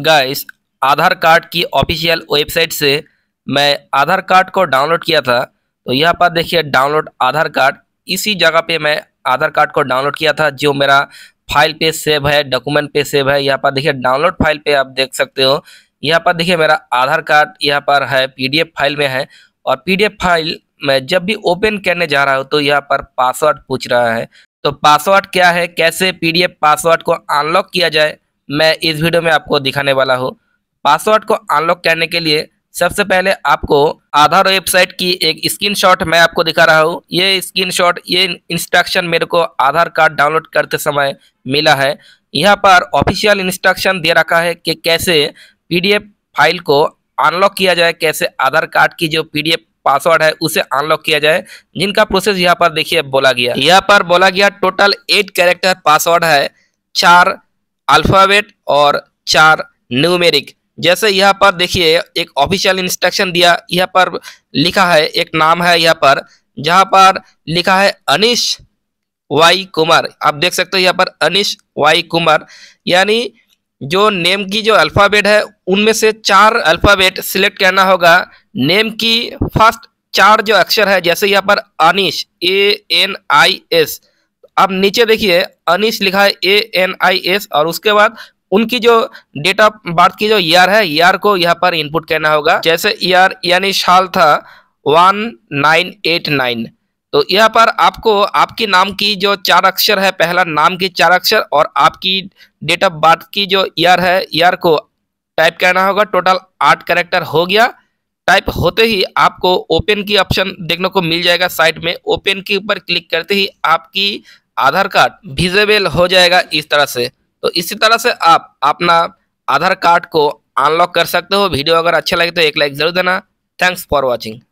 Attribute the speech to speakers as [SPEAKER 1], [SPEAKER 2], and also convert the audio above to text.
[SPEAKER 1] guys Aadhaar card की official website से मैं आधार कार्ड को डाउनलोड किया था तो यहाँ पर देखिए डाउनलोड आधार कार्ड इसी जगह पे मैं आधार कार्ड को डाउनलोड किया था जो मेरा फाइल पे सेव है डॉक्यूमेंट पे सेव है यहाँ पर देखिए डाउनलोड फाइल पे आप देख सकते हो यहाँ पर देखिए मेरा आधार कार्ड यहाँ पर है पीडीएफ फाइल में है और पीडीएफ फाइल मैं जब भी ओपन करने जा रहा हूँ तो यहाँ पर पासवर्ड पूछ रहा है तो पासवर्ड क्या है कैसे पीडीएफ पासवर्ड को अनलॉक किया जाए मैं इस वीडियो में आपको दिखाने वाला हूँ पासवर्ड को अनलॉक करने के लिए सबसे पहले आपको आधार वेबसाइट की एक स्क्रीनशॉट मैं आपको दिखा रहा हूँ ये स्क्रीनशॉट ये इंस्ट्रक्शन मेरे को आधार कार्ड डाउनलोड करते समय मिला है यहाँ पर ऑफिशियल इंस्ट्रक्शन दे रखा है कि कैसे पीडीएफ फाइल को अनलॉक किया जाए कैसे आधार कार्ड की जो पीडीएफ पासवर्ड है उसे अनलॉक किया जाए जिनका प्रोसेस यहाँ पर देखिए बोला गया यहाँ पर बोला गया टोटल एट कैरेक्टर पासवर्ड है चार अल्फ़ाबेट और चार न्यूमेरिक जैसे यहाँ पर देखिए एक ऑफिशियल इंस्ट्रक्शन दिया यहाँ पर लिखा है एक नाम है यहाँ पर जहाँ पर लिखा है अनिश वाई कुमार आप देख सकते हो यहाँ पर अनिश वाई कुमार यानी जो नेम की जो अल्फ़ाबेट है उनमें से चार अल्फ़ाबेट सिलेक्ट करना होगा नेम की फर्स्ट चार जो अक्षर है जैसे यहाँ पर अनिश ए एन आई एस आप नीचे देखिए अनिश लिखा है ए एन आई एस और उसके बाद उनकी जो डेट ऑफ बर्थ की जो ईयर है ईयर को यहाँ पर इनपुट करना होगा जैसे ईयर यानी साल था वन नाइन एट नाइन तो यहाँ पर आपको आपके नाम की जो चार अक्षर है पहला नाम की चार अक्षर और आपकी डेट ऑफ बर्थ की जो ईयर है ईयर को टाइप करना होगा टोटल आठ करेक्टर हो गया टाइप होते ही आपको ओपन की ऑप्शन देखने को मिल जाएगा साइट में ओपन के ऊपर क्लिक करते ही आपकी आधार कार्ड विजेबल हो जाएगा इस तरह से तो इसी तरह से आप अपना आधार कार्ड को अनलॉक कर सकते हो वीडियो अगर अच्छा लगे तो एक लाइक जरूर देना थैंक्स फॉर वॉचिंग